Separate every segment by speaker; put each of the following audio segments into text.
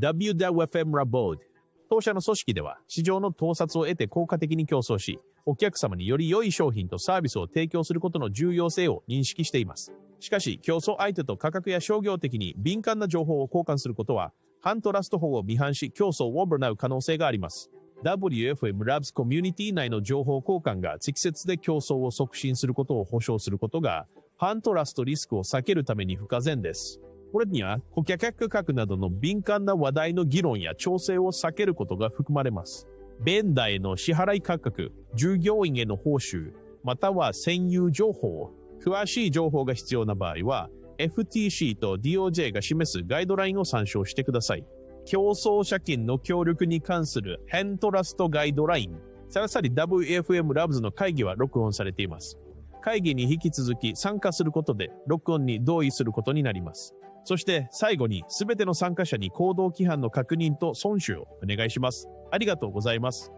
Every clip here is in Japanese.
Speaker 1: WWFM ラボード。当社の組織では、市場の盗撮を得て効果的に競争し、お客様により良い商品とサービスを提供することの重要性を認識しています。しかし、競争相手と価格や商業的に敏感な情報を交換することは、ハントラスト法を違反し競争を行う可能性があります。WFM Labs コミュニティ内の情報交換が適切で競争を促進することを保証することが、ハントラストリスクを避けるために不可善です。これには顧客価格などの敏感な話題の議論や調整を避けることが含まれます。ベンダーへの支払い価格、従業員への報酬、または占有情報、詳しい情報が必要な場合は、FTC と DOJ が示すガイドラインを参照してください。競争者金の協力に関するヘントラストガイドライン、さらさり WFM ラブズの会議は録音されています。会議に引き続き参加することで録音に同意することになります。そして最後に全ての参加者に行動規範の確認と遵守をお願いします。ありがとうございます。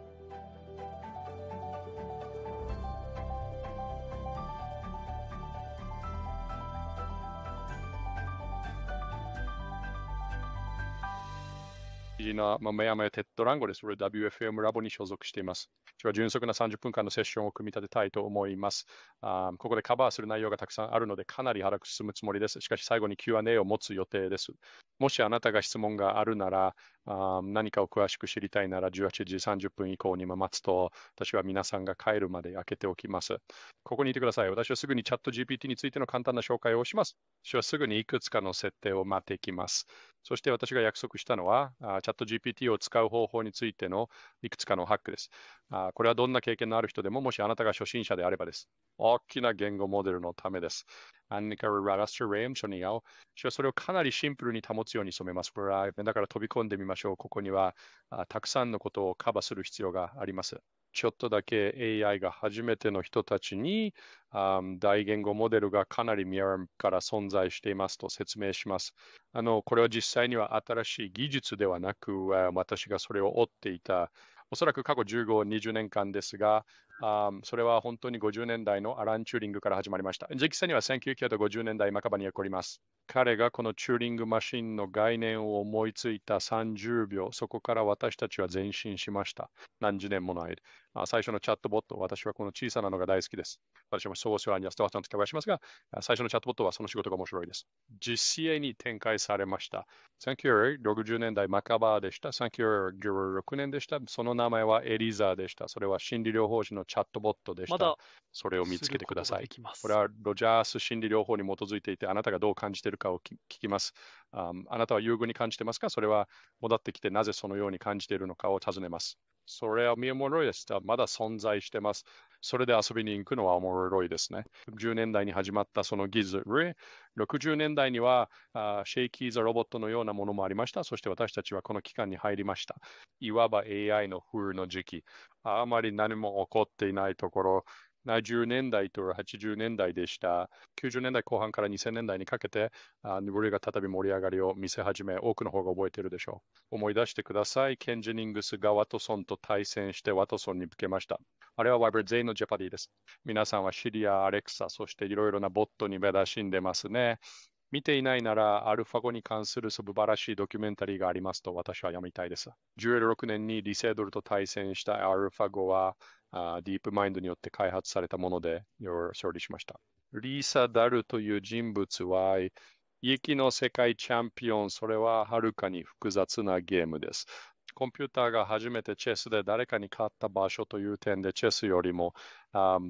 Speaker 2: リな、まあ、テッドランゴです。WFM ラボに所属しています。今日は迅速な30分間のセッションを組み立てたいと思います。あここでカバーする内容がたくさんあるので、かなり腹く進むつもりです。しかし最後に Q&A を持つ予定です。もしあなたが質問があるなら、あ何かを詳しく知りたいなら18時30分以降にも待つと、私は皆さんが帰るまで開けておきます。ここにいてください。私はすぐにチャット GPT についての簡単な紹介をします。私はすぐにいくつかの設定を待っていきます。そして私が約束したのは、チャット GPT を使う方法についてのいくつかのハックです。これはどんな経験のある人でも、もしあなたが初心者であればです。大きな言語モデルのためです。アンニカ・ララス u s レイ a m c h o を、それをかなりシンプルに保つように染めます。これは、だから飛び込んでみましょう。ここにはあたくさんのことをカバーする必要があります。ちょっとだけ AI が初めての人たちに、あ大言語モデルがかなりミラムから存在していますと説明します。あのこれは実際には新しい技術ではなく、私がそれを追っていたおそらく過去15、20年間ですが、あそれは本当に50年代のアラン・チューリングから始まりました。実際には1950年代半ばに起こります。彼がこのチューリングマシンの概念を思いついた30秒、そこから私たちは前進しました。何十年もの間。最初のチャットボット、私はこの小さなのが大好きです。私もソースランにストアさんと会話しますが、最初のチャットボットはその仕事が面白いです。実践に展開されました。1960年代マバーでした。1 9六6年でした。その名前はエリザーでした。それは心理療法士のチャットボットでした。それを見つけてくださいこ。これはロジャース心理療法に基づいていて、あなたがどう感じているかを聞きます、あなたは優遇に感じてますかそれは戻ってきてなぜそのように感じているのかを尋ねます。それは見守るのです。まだ存在してます。それで遊びに行くのはおもろいですね。10年代に始まったその技術、60年代にはあシェイキー・ザ・ロボットのようなものもありました。そして私たちはこの期間に入りました。いわば AI の風の時期。あまり何も起こっていないところ、70年代と80年代でした。90年代後半から2000年代にかけて、あヌブリが再び盛り上がりを見せ始め、多くの方が覚えているでしょう。思い出してください。ケンジニングスがワトソンと対戦してワトソンに向けました。あれはワイブル全員のジェパディです。皆さんはシリア、アレクサ、そしていろいろなボットに目出しんでますね。見ていないなら、アルファ語に関する素晴らしいドキュメンタリーがありますと私は読みたいです。16年にリセードルと対戦したアルファ語は、ディープマインドによって開発されたもので、勝利しました。リーサ・ダルという人物は、息の世界チャンピオン、それははるかに複雑なゲームです。コンピューターが初めてチェスで誰かに勝った場所という点で、チェスよりも、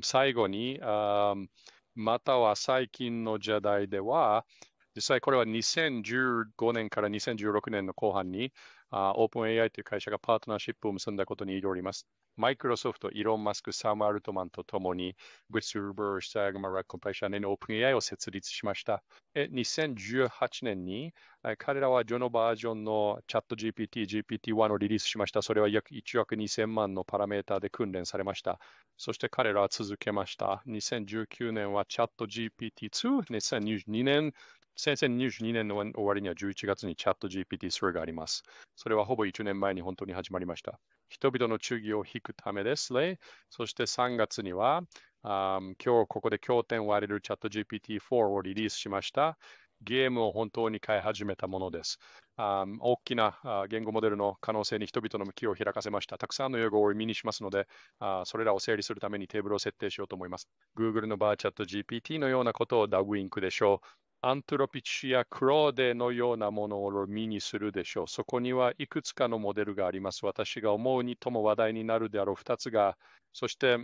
Speaker 2: 最後に、または最近の時代では、実際これは2015年から2016年の後半に、オープン AI という会社がパートナーシップを結んだことによります。マイクロソフト、イロン・マスク、サム・アルトマンと共に、グッズ・ d ー Uber、s t a g m a r コンパシャネの OpenAI を設立しました。2018年に、彼らはジョのバージョンの ChatGPT、GPT-1 をリリースしました。それは約1億2000万のパラメーターで訓練されました。そして彼らは続けました。2019年は ChatGPT2、2022年2 0 2 2年の終わりには11月にチャット GPT 3があります。それはほぼ1年前に本当に始まりました。人々の忠義を引くためですね。そして3月には、あ今日ここで経典を割れるチャット GPT-4 をリリースしました。ゲームを本当に変え始めたものです。あ大きな言語モデルの可能性に人々の向きを開かせました。たくさんの用語を意味にしますのであ、それらを整理するためにテーブルを設定しようと思います。Google のバーチャット GPT のようなことをダウインクでしょう。アントロピチやクローデのようなものを身にするでしょう。そこにはいくつかのモデルがあります。私が思うにとも話題になるであろう2つが、そして、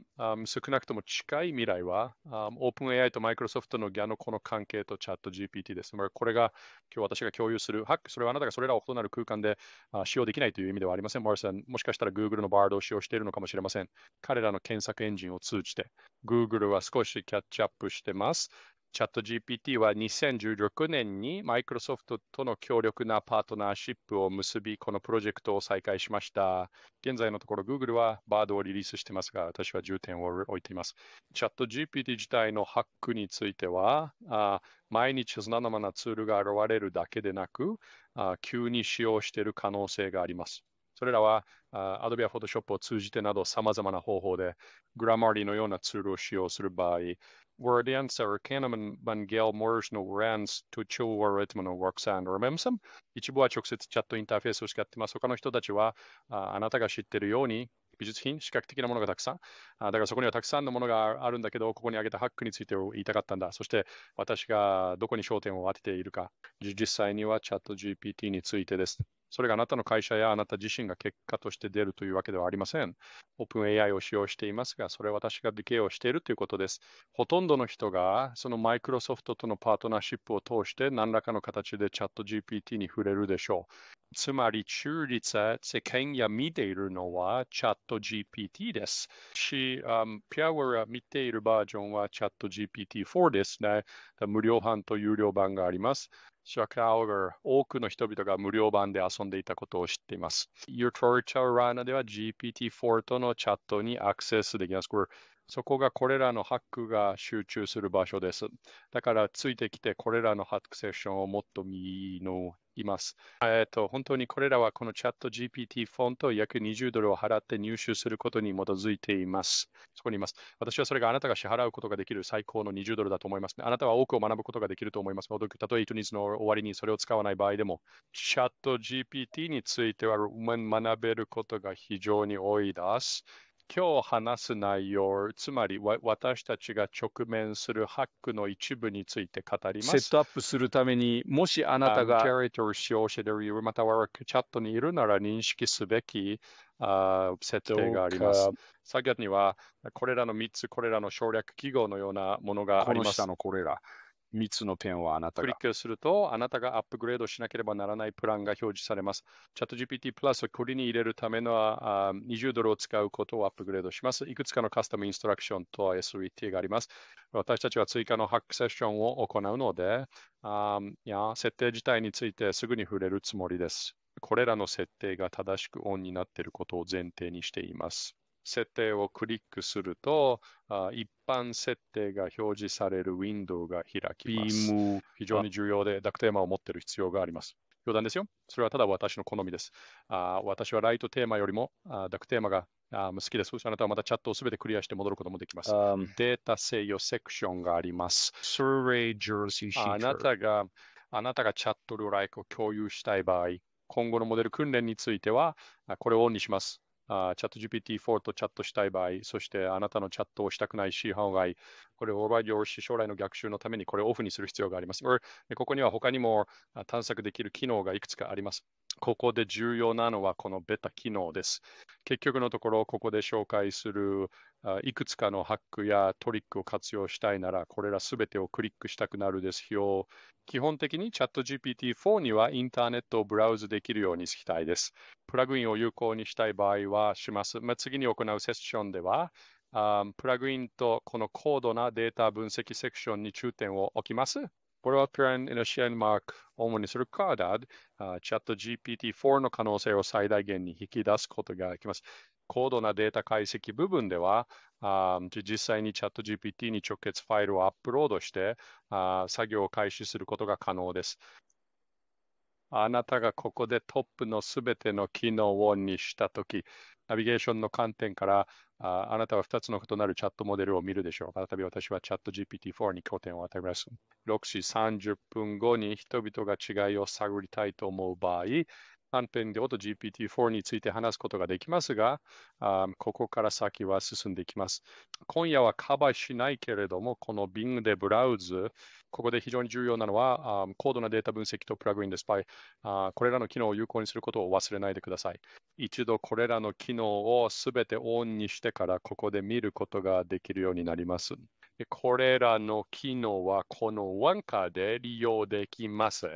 Speaker 2: 少なくとも近い未来は、オープン a i とマイクロソフトのギャのこの関係とチャット g p t です。これが今日私が共有する、はそれはあなたがそれらを異なる空間で、使用できないという意味ではありません。さん、もしかしたら Google のバードを使用しているのかもしれません。彼らの検索エンジンを通じて、Google は少しキャッチアップしてます。チャット GPT は2016年にマイクロソフトとの強力なパートナーシップを結び、このプロジェクトを再開しました。現在のところ Google は BARD をリリースしてますが、私は重点を置いています。チャット GPT 自体のハックについては、あ毎日ままなツールが現れるだけでなくあ、急に使用している可能性があります。それらは Adobe や Photoshop を通じてなど様々な方法で Grammarly のようなツールを使用する場合、Wordensar kan man, man gel Morse no Rans to Chowar Ritmo no Worksan or Memsam 一部は直接チャットインターフェースを使ってます。他の人たちはあなたが知っているように美術品、視覚的なものがたくさん。あだからそこにはたくさんのものがあるんだけど、ここに挙げたハックについて言いたかったんだ。そして私がどこに焦点を当てているか。実際にはチャット GPT についてです。それがあなたの会社やあなた自身が結果として出るというわけではありません。OpenAI を使用していますが、それは私が理解をしているということです。ほとんどの人が、そのマイクロソフトとのパートナーシップを通して何らかの形でチャット GPT に触れるでしょう。つまり中立世間が見ているのはチャット GPT です。し、um, ピアワが見ているバージョンはチャット GPT4 ですね。無料版と有料版があります。シャクアウガー、多くの人々が無料版で遊んでいたことを知っています。ユートルチャーラーナでは GPT4 とのチャットにアクセスできます。これそこがこれらのハックが集中する場所です。だからついてきてこれらのハックセッションをもっと見のいます。えっ、ー、と、本当にこれらはこのチャット GPT フォント約20ドルを払って入手することに基づいています。そこにいます。私はそれがあなたが支払うことができる最高の20ドルだと思います、あなたは多くを学ぶことができると思います例えたとえ1日の終わりにそれを使わない場合でも、チャット GPT については学べることが非常に多いです。今日話す内容、つまり私たちが直面するハックの一部について語ります。セットアップするために、もしあなたが、キャリトル使用者でいる、またはチャットにいるなら認識すべきあ設定があります。先には、これらの3つ、これらの省略記号のようなものがあります。この下のこれら。3つのペンをあなたが。クリックすると、あなたがアップグレードしなければならないプランが表示されます。チャット GPT プラスをこれに入れるためのあ20ドルを使うことをアップグレードします。いくつかのカスタムインストラクションと SVT があります。私たちは追加のハックセッションを行うので、あや設定自体についてすぐに触れるつもりです。これらの設定が正しくオンになっていることを前提にしています。設定をクリックすると、あ一般設定が表示されるウィンドウが開きます。非常に重要で、ダクテーマを持っている必要があります。余談ですよ。それはただ私の好みです。あ私はライトテーマよりもあダクテーマがあ好きです。あなたはまたチャットをすべてクリアして戻ることもできます。Um, データ制御セクションがあります。あなたがあなたがチャットルライクを共有したい場合、今後のモデル訓練については、これをオンにします。あチャット GPT-4 とチャットしたい場合、そしてあなたのチャットをしたくないし、販外、これをオーバー業し、将来の逆襲のためにこれをオフにする必要があります。ここには他にも探索できる機能がいくつかあります。ここで重要なのはこのベタ機能です。結局のところ、ここで紹介するいくつかのハックやトリックを活用したいなら、これらすべてをクリックしたくなるですよ。基本的に ChatGPT4 にはインターネットをブラウズできるようにしたいです。プラグインを有効にしたい場合はします。まあ、次に行うセッションでは、プラグインとこの高度なデータ分析セクションに重点を置きます。これはプラン・エナシアンマーク主にするカーダー、チャット GPT-4 の可能性を最大限に引き出すことができます。高度なデータ解析部分では、あ実際にチャット GPT に直結ファイルをアップロードしてあ、作業を開始することが可能です。あなたがここでトップのすべての機能をにしたとき、ナビゲーションの観点からあ、あなたは2つの異なるチャットモデルを見るでしょう。再び私はチャット GPT-4 に拠点を与えます。6時30分後に人々が違いを探りたいと思う場合、ペンで AutoGPT4 について話すことができますが、ここから先は進んでいきます。今夜はカバーしないけれども、この Bing でブラウズ、ここで非常に重要なのは、高度なデータ分析とプラグインでスパイ、これらの機能を有効にすることを忘れないでください。一度これらの機能をすべてオンにしてから、ここで見ることができるようになります。これらの機能はこのワンカーで利用できます。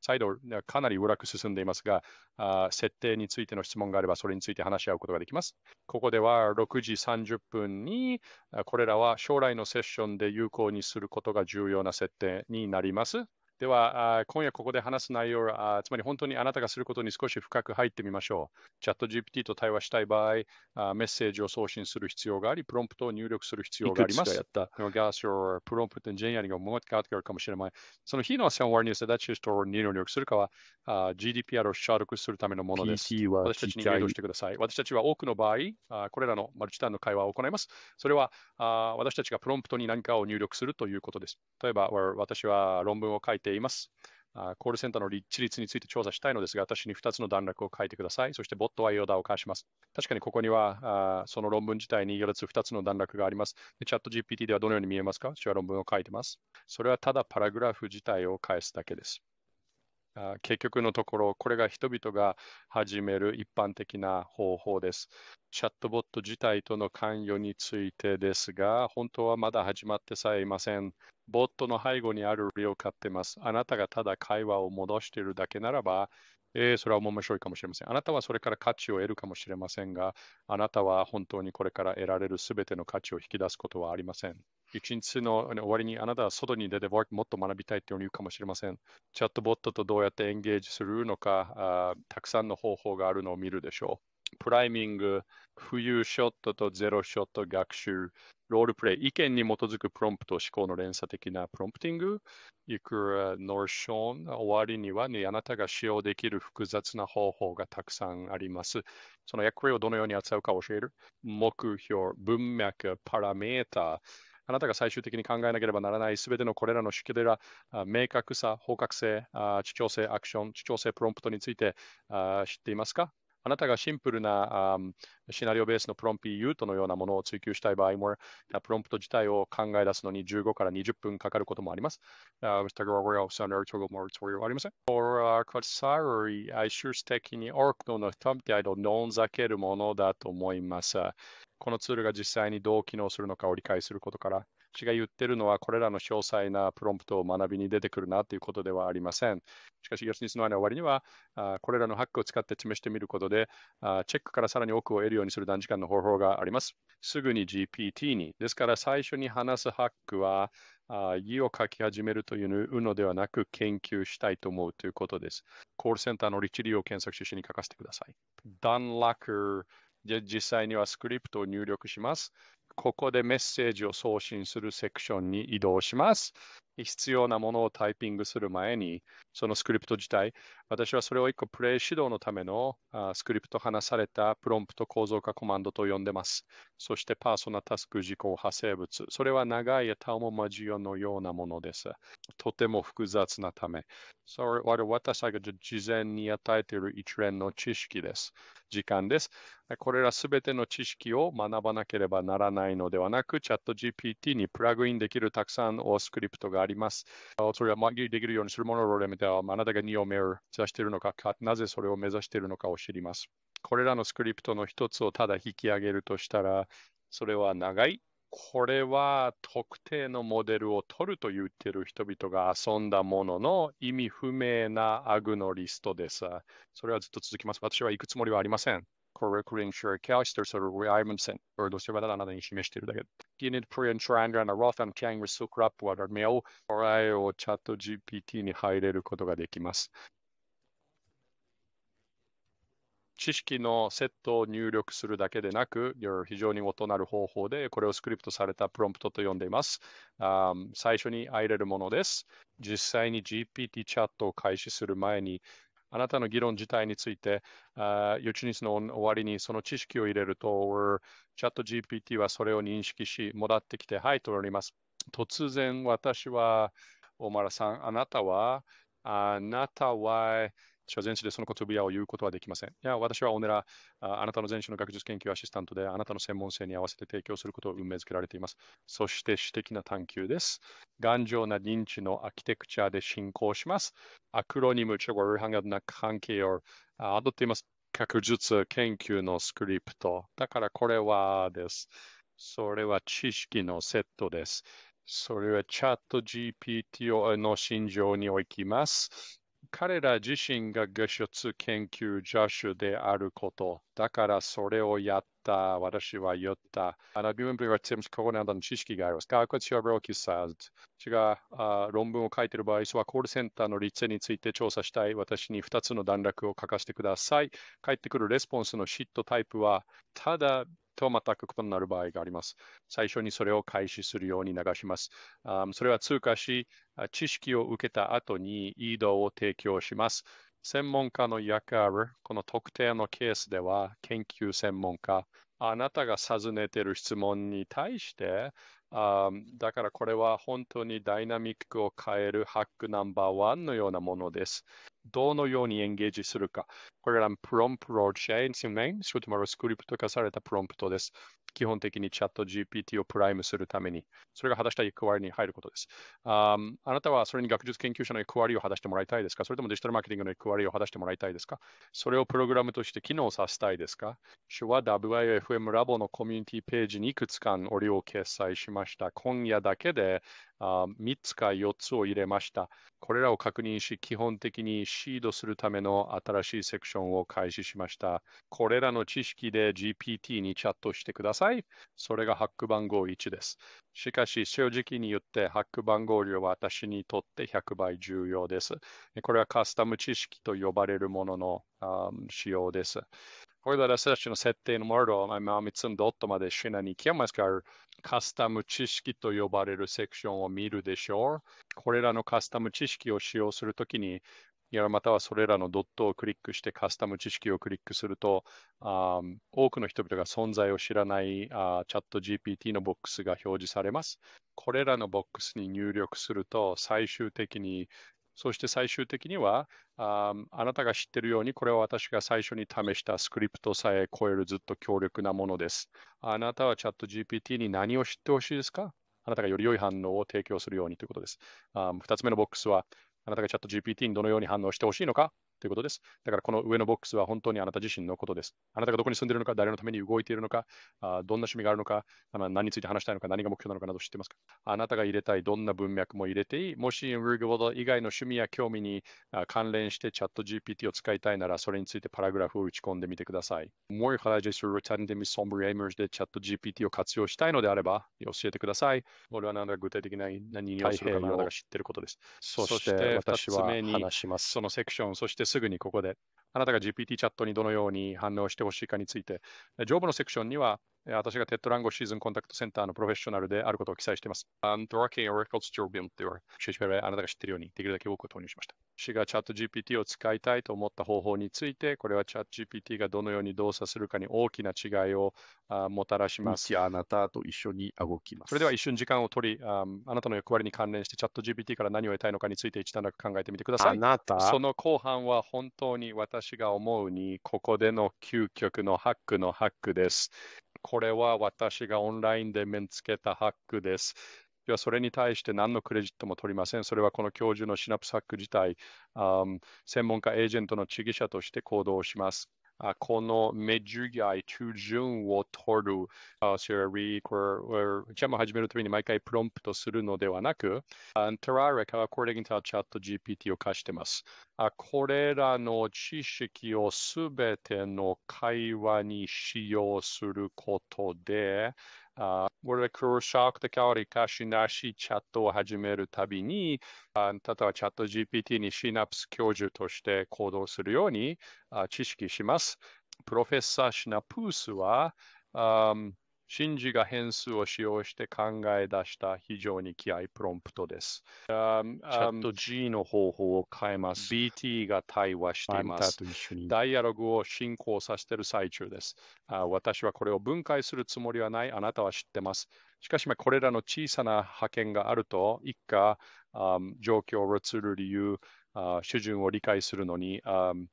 Speaker 2: 再度、かなりうらく進んでいますが、あ設定についての質問があれば、それについて話し合うことができます。ここでは6時30分に、これらは将来のセッションで有効にすることが重要な設定になります。では、今夜ここで話す内容は、つまり本当にあなたがすることに少し深く入ってみましょう。チャット GPT と対話したい場合、メッセージを送信する必要があり、プロンプトを入力する必要があります。Gas or prompt ン n g i n e e r i n g をるかもしれない。その日の朝終わりに世代中と入力するかは、GDPR を消毒するためのものです。私たちに誘導してください。私たちは多くの場合、これらのマルチターンの会話を行います。それは、私たちがプロンプトに何かを入力するということです。例えば、私は論文を書いてています。コールセンターの立地率について調査したいのですが、私に2つの段落を書いてください。そして、ボットはヨーダを返します。確かにここには、あその論文自体に4つ2つの段落があります。でチャット GPT ではどのように見えますか私は論文を書いてます。それはただパラグラフ自体を返すだけです。あ結局のところ、これが人々が始める一般的な方法です。チャットボット自体との関与についてですが、本当はまだ始まってさえいません。ボットの背後にある理を買ってます。あなたがただ会話を戻しているだけならば、えー、それは面白いかもしれません。あなたはそれから価値を得るかもしれませんが、あなたは本当にこれから得られるすべての価値を引き出すことはありません。一日の終わりにあなたは外に出てもっと学びたいというかもしれません。チャットボットとどうやってエンゲージするのか、あたくさんの方法があるのを見るでしょう。プライミング、浮遊ショットとゼロショット学習、ロールプレイ、意見に基づくプロンプト、思考の連鎖的なプロンプティング、いくらノーション、終わりには、ね、あなたが使用できる複雑な方法がたくさんあります。その役割をどのように扱うか教える。目標、文脈、パラメータ、あなたが最終的に考えなければならないすべてのこれらの主義ら、明確さ、方角性、地調性アクション、地調性プロンプトについて知っていますかあなたがシンプルな、シナリオベースのプロンピーユートのようなものを追求したい場合も、プロンプト自体を考え出すのに15から20分かかることもあります。Uh, Mr. Gregorio Sander Togo m o r t ありません。Or、uh, Quasari、哀的に Oracle のタンピアイドをのんざけるものだと思います。このツールが実際にどう機能するのかを理解することから、私が言ってるのは、これらの詳細なプロンプトを学びに出てくるなということではありません。しかし、吉日の愛の終わりには、これらのハックを使って示してみることでチェックからさらに奥を得るようにする短時間の方法があります。すぐに GPT に。ですから、最初に話すハックは、意を書き始めるというのではなく研究したいと思うということです。コールセンターのリチリを検索書士に書かせてください。段落で実際にはスクリプトを入力します。ここでメッセージを送信するセクションに移動します。必要なものをタイピングする前に、そのスクリプト自体、私はそれを一個プレイ指導のためのあスクリプト話されたプロンプト構造化コマンドと呼んでます。そしてパーソナタスク事項派生物。それは長いエタオモマジオのようなものです。とても複雑なため。それは私が事前に与えている一連の知識です。時間です。これらすべての知識を学ばなければならないのではなく、チャット GPT にプラグインできるたくさんのスクリプトがありります。それは紛れできるようにするものをまは、あなたが2を目を目指しているのかなぜそれを目指しているのかを知ります。これらのスクリプトの一つをただ引き上げるとしたら、それは長い。これは特定のモデルを取ると言っている人々が遊んだものの意味不明なアグのリストです。それはずっと続きます。私は行くつもりはありません。Core Recruiting Shirketler Reimsen ördös jag bland annat in kimishtir det. Gene Prian Trandra na Rothan Kang Resukra Puadar Mail Orai o Chat GPT に入れることができます。知識のセットを入力するだけでなく、非常に異なる方法で、これをスクリプトされたプロンプトと呼んでいます。最初に入れるものです。実際に GPT チャットを開始する前に、あなたの議論自体について、知日の終わりにその知識を入れると、チャット GPT はそれを認識し、戻ってきて、はい、とおります。突然私は、オマラさん、あなたは、あなたは私は全史でその言葉を言うことはできません。いや、私はおねら、あなたの全史の学術研究アシスタントで、あなたの専門性に合わせて提供することを運命づけられています。そして私的な探求です。頑丈な認知のアーキテクチャで進行します。アクロニム、チハンガとな関係を踊っています。学術研究のスクリプト。だからこれはです。それは知識のセットです。それはチャット GPT の心情に置きます。彼ら自身が下出研究助手であること。だからそれをやった。私は言った。あの、文ムはここにあの知識があります。学術や病気さ。私があ論文を書いている場合は、コールセンターの立成について調査したい。私に2つの段落を書かせてください。返ってくるレスポンスのシットタイプは、ただと全く異なる場合があります。最初にそれを開始するように流します。それは通過し、知識を受けた後に移動を提供します。専門家の役割、この特定のケースでは、研究専門家、あなたが尋ねている質問に対して、あだからこれは本当にダイナミックを変えるハックナンバーワンのようなものです。どのようにエンゲージするか。これらプロンプロチェ h a n g イン、シュートマとスクリプト化されたプロンプトです。基本的にチャット GPT をプライムするために、それが果たした役割に入ることです。ああなたはそれに学術研究者の役割を果たしてもらいたいですかそれともデジタルマーケティングの役割を果たしてもらいたいですかそれをプログラムとして機能させたいですか私は WIFM ラボのコミュニティページにいくつかのお料を掲載しました。今夜だけであ3つか4つを入れました。これらを確認し、基本的にシードするための新しいセクションを開始しました。これらの知識で GPT にチャットしてください。それがハック番号1です。しかし、正直に言って、ハック番号量は私にとって100倍重要です。これはカスタム知識と呼ばれるものの使用です。p o g l d a j da se znači na Settain m o t a n a i m a m i t s までしなに行ますから、カスタム知識と呼ばれるセクションを見るでしょう。これらのカスタム知識を使用するときに、またはそれらのドットをクリックしてカスタム知識をクリックすると、あ多くの人々が存在を知らないあチャット GPT のボックスが表示されます。これらのボックスに入力すると、最終的にそして最終的にはあ、あなたが知ってるように、これは私が最初に試したスクリプトさえ超えるずっと強力なものです。あなたはチャット GPT に何を知ってほしいですかあなたがより良い反応を提供するようにということです。あ2つ目のボックスは、あなたがチャット GPT にどのように反応してほしいのかということです。だからこの上のボックスは本当にあなた自身のことです。あなたがどこに住んでいるのか、誰のために動いているのか、あどんな趣味があるのか、あの何について話したいのか、何が目標なのかなど知ってますかあなたが入れたいどんな文脈も入れていい。もしウィ r i g a l 以外の趣味や興味に関連してチャット g p t を使いたいなら、それについてパラグラフを打ち込んでみてください。もう一回、Tandem Sombre Amers でチャット g p t を活用したいのであれば、教えてください。俺は何ら具体的な何にするかなが知ってることです。そして、私は話します。そのセクション、そしてすぐにここであなたが GPT チャットにどのように反応してほしいかについて、上部のセクションには、私がテッドランゴシーズンコンタクトセンターのプロフェッショナルであることを記載しています。アンラレコービンあなたが知っているように、できるだけ多く投入しました。私がチャット GPT を使いたいと思った方法について、これはチャット GPT がどのように動作するかに大きな違いをもたらします。あなたと一緒に動きます。それでは一瞬時間を取り、あなたの役割に関連してチャット GPT から何を得たいのかについて一段落考えてみてください。あなたその後半は本当に私私が思うに、ここでの究極のハックのハックです。これは私がオンラインで面つけたハックです。要はそれに対して何のクレジットも取りません。それはこの教授のシナプスハック自体、うん、専門家エージェントの知事者として行動します。このメジュや中順を取るセラリー、これ、ジャムを始めるために毎回プロンプトするのではなく、テラレからこれにチャット GPT を貸してます。これらの知識をすべての会話に使用することで、あウォルクルシャーク的ありかしなしチャットを始めるたびに、あ例えばチャット GPT にシナプス教授として行動するようにあ知識します。プロフェッサーシナプースは、あシンジが変数を使用して考え出した非常に気合いプロンプトです。Um, um, チャット G の方法を変えます。BT が対話しています。ダイアログを進行させている最中です私はこれを分解するつもりはない。あなたは知ってます。しかし、これらの小さな派遣があると、一家、um, 状況を移る理由、あ主順を理解するのに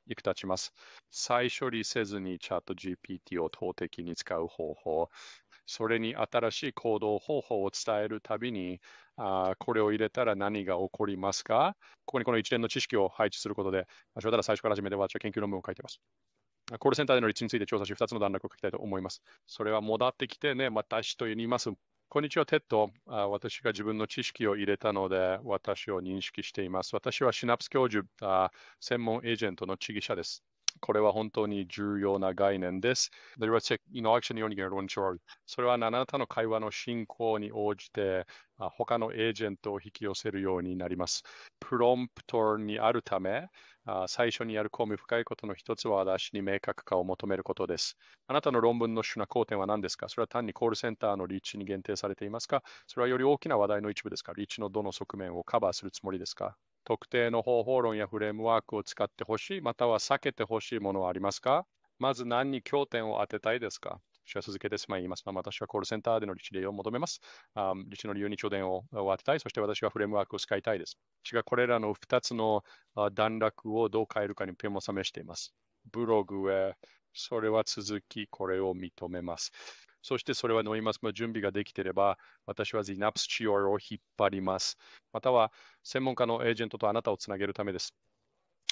Speaker 2: 役立ちます。再処理せずにチャット GPT を投擲に使う方法、それに新しい行動方法を伝えるたびに、あこれを入れたら何が起こりますかここにこの一連の知識を配置することで、はただ最初から始めて私は研究論文を書いています。コールセンターでの立地について調査し、2つの段落を書きたいと思います。それは戻ってきてね、私と言います。こんにちは、テッド。私が自分の知識を入れたので、私を認識しています。私はシナプス教授、専門エージェントの知義者です。これは本当に重要な概念です。では、イノアクションにより論調。それはあなたの会話の進行に応じて、他のエージェントを引き寄せるようになります。プロンプトにあるため、最初にやる興味深いことの一つは私に明確化を求めることです。あなたの論文の主な観点は何ですかそれは単にコールセンターの立地に限定されていますかそれはより大きな話題の一部ですかリーチのどの側面をカバーするつもりですか特定の方法論やフレームワークを使ってほしい、または避けてほしいものはありますかまず何に焦点を当てたいですか私は続けてしまいます。まあ、私はコールセンターでの立地利を求めます。立地の理由に拠点を当てたい。そして私はフレームワークを使いたいです。私がこれらの2つの段落をどう変えるかにペンを示しています。ブログへ、それは続き、これを認めます。そしてそれはノイマスの準備ができていれば、私は z h Naps チオを引っ張ります。または、専門家のエージェントとあなたをつなげるためです。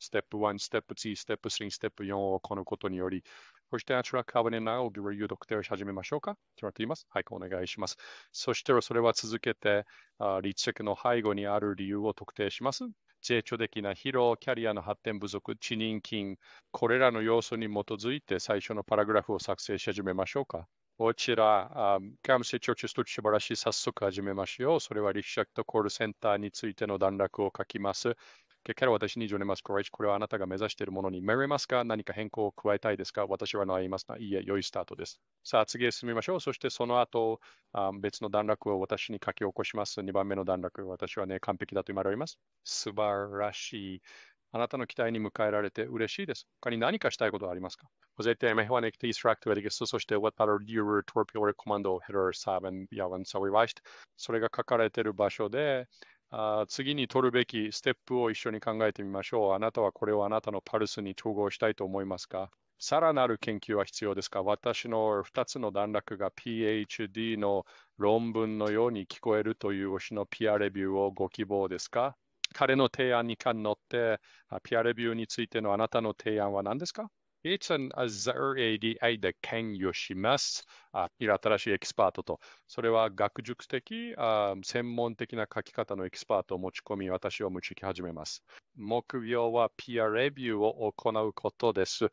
Speaker 2: ステップ1、ステップ2、ステップ3、ステップ4を行うことにより、そしてあちら、カバネナを有毒定をし始めましょうかとなっています。はい、お願いします。そしてそれは続けて、立石の背後にある理由を特定します。成長的な疲労、キャリアの発展不足、知人金、これらの要素に基づいて最初のパラグラフを作成し始めましょうか。こちら、ム感チ直接とチバらし早速始めましょう。それは立石とコールセンターについての段落を書きます。私にます。これはあなたが目指しているものに参りますか何か変更を加えたいですか私はますいいえ、良いスタートです。さあ、次へ進みましょう。そしてその後、あ別の段落を私に書き起こします。2番目の段落、私はね、完璧だと言われます。素晴らしい。あなたの期待に迎えられて嬉しいです。他に何かしたいことはありますか Você t a t r a c t i e q e a r e r t o r p r Comando h e r a a n a r それが書かれている場所で、あ次に取るべきステップを一緒に考えてみましょう。あなたはこれをあなたのパルスに統合したいと思いますかさらなる研究は必要ですか私の2つの段落が PhD の論文のように聞こえるという推しの PR レビューをご希望ですか彼の提案にかんって、PR レビューについてのあなたの提案は何ですか It's an Azure ADI で関与します。あいる新しいエキスパートと。それは学術的、あ専門的な書き方のエキスパートを持ち込み、私を持き始めます。目標は PR レビューを行うことです。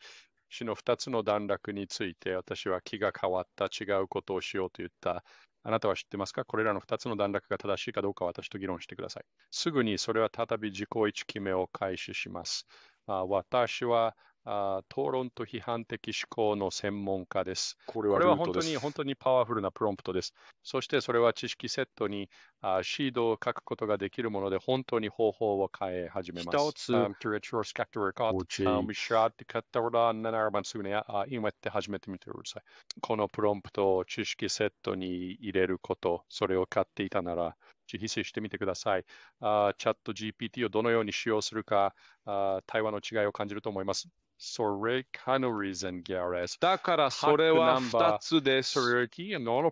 Speaker 2: 死の2つの段落について、私は気が変わった違うことをしようと言ったあなたは知ってますかこれらの2つの段落が正しいかどうか私と議論してください。すぐにそれは再び自己一決めを開始します。あ私はあ討論と批判的思考の専門家です。これは本当に本当にパワフルなプロンプトです。そしてそれは知識セットにあシードを書くことができるもので本当に方法を変え始めます。一つ、このプロンプトを知識セットに入れること、それを買っていたなら、ぜひしてみてください。あチャット GPT をどのように使用するかあ、対話の違いを感じると思います。それ、カノ n ズンギャレス。だからそれは2つです。それき、プロンプ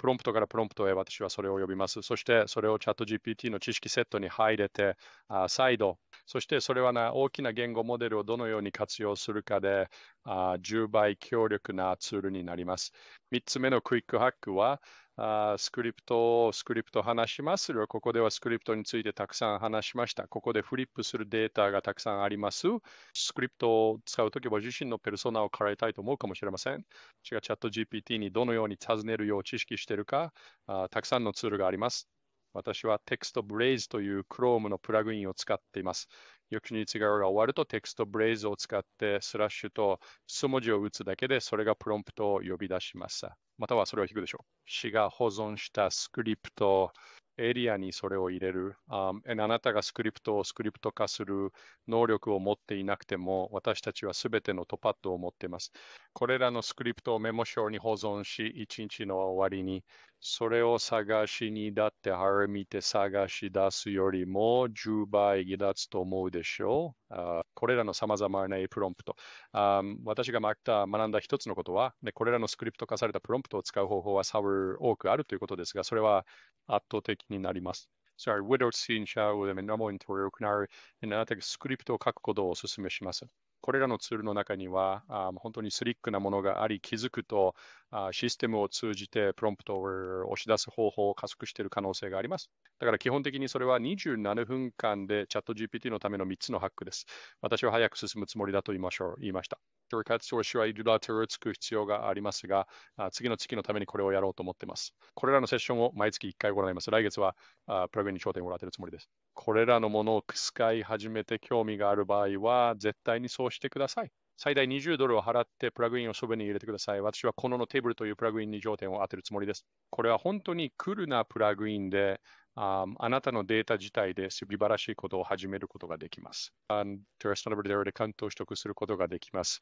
Speaker 2: プロンプトからプロンプトへ私はそれを呼びます。そしてそれをチャット GPT の知識セットに入れて、あ再度、そしてそれはな大きな言語モデルをどのように活用するかであ10倍強力なツールになります。3つ目のクイックハックは、あスクリプト、スクリプト話します。ここではスクリプトについてたくさん話しました。ここでフリップするデータがたくさんあります。スクリプトを使うときは自身のペルソナを変えたいと思うかもしれません。私がチャット GPT にどのように尋ねるよう知識しているかあ、たくさんのツールがあります。私は Text Braze という Chrome のプラグインを使っています。翌日側が終わるとテクストブレイズを使ってスラッシュと数文字を打つだけでそれがプロンプトを呼び出します。またはそれを引くでしょう。詩が保存したスクリプトエリアにそれを入れる、um, あなたがスクリプトをスクリプト化する能力を持っていなくても、私たちはすべてのトパッドを持っています。これらのスクリプトをメモ帳に保存し、1日の終わりにそれを探しにだってる見て探し出すよりも10倍離脱と思うでしょう。あこれらの様々なプロンプト。あ私が学んだ一つのことは、ね、これらのスクリプト化されたプロンプトを使う方法は差は多くあるということですが、それは圧倒的になります。Sorry, w i h o w e d 支 o 者をでも t ントロを行う、あなた s スクリプトを書くことをお勧めします。これらのツールの中にはあ本当にスリックなものがあり、気づくとあシステムを通じてプロンプトを押し出す方法を加速している可能性があります。だから基本的にそれは27分間でチャット GPT のための3つのハックです。私は早く進むつもりだと言いましょう言いました。というかつ、o はい h o u l d I つく必要がありますが、次の月のためにこれをやろうと思っています。これらのセッションを毎月1回行います。来月はプラグに焦点を当てるつもりです。これらのものを使い始めて興味がある場合は、絶対にそうしてください。最大20ドルを払ってプラグインをそばに入れてください。私はこののテーブルというプラグインに焦点を当てるつもりです。これは本当にクールなプラグインで、あなたのデータ自体で素晴らしいことを始めることができます。トラストナブルでカウントを取得することができます。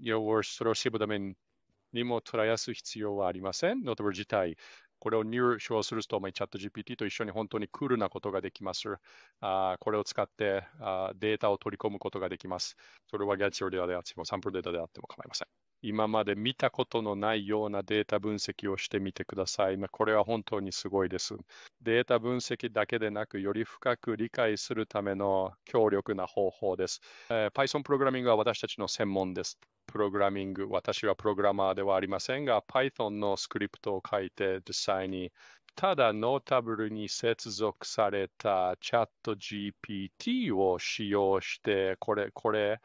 Speaker 2: 要はそれを絞るためにもトライアス必要はありません。ノートブル自体、これを入手をすると、まチャット GPT と一緒に本当にクールなことができます。あこれを使ってあデータを取り込むことができます。それはギャッチオデーであっても、サンプルデータであっても構いません。今まで見たことのないようなデータ分析をしてみてください。これは本当にすごいです。データ分析だけでなく、より深く理解するための強力な方法です。えー、Python プログラミングは私たちの専門です。プログラミング、私はプログラマーではありませんが、Python のスクリプトを書いて実際に、ただノータブルに接続された ChatGPT を使用して、これ、これ、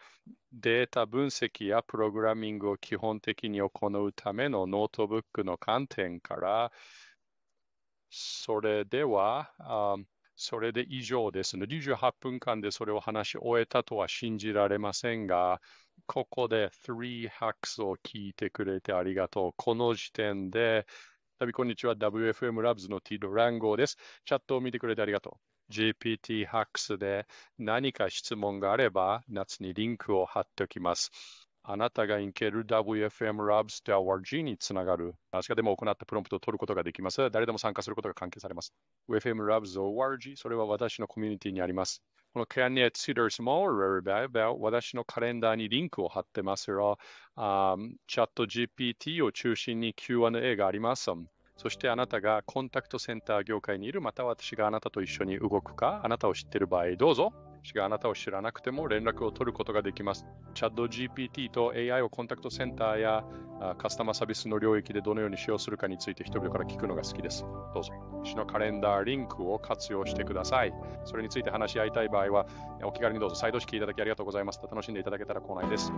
Speaker 2: データ分析やプログラミングを基本的に行うためのノートブックの観点から、それでは、それで以上ですね。28分間でそれを話し終えたとは信じられませんが、ここで3 hacks を聞いてくれてありがとう。この時点で、たびこんにちは。WFM Labs の T ィドランゴです。チャットを見てくれてありがとう。GPT hacks で何か質問があれば、夏にリンクを貼っておきます。あなたがいける w f m r u b s o r g につながる。あしかでも行ったプロンプトを取ることができます。誰でも参加することが関係されます。w f m r u b s o r g それは私のコミュニティにあります。この Can y o c o d e r smaller 私のカレンダーにリンクを貼ってますが、チャット GPT を中心に Q&A があります。そしてあなたがコンタクトセンター業界にいる、また私があなたと一緒に動くか、あなたを知っている場合、どうぞしかあなたを知らなくても連絡を取ることができます。チャット GPT と AI をコンタクトセンターやカスタマーサービスの領域でどのように使用するかについて人々から聞くのが好きです。どうぞ、私のカレンダーリンクを活用してください。それについて話し合いたい場合は、お気軽にどうぞ、再度式いただきありがとうございます。楽しんでいただけたら幸いです。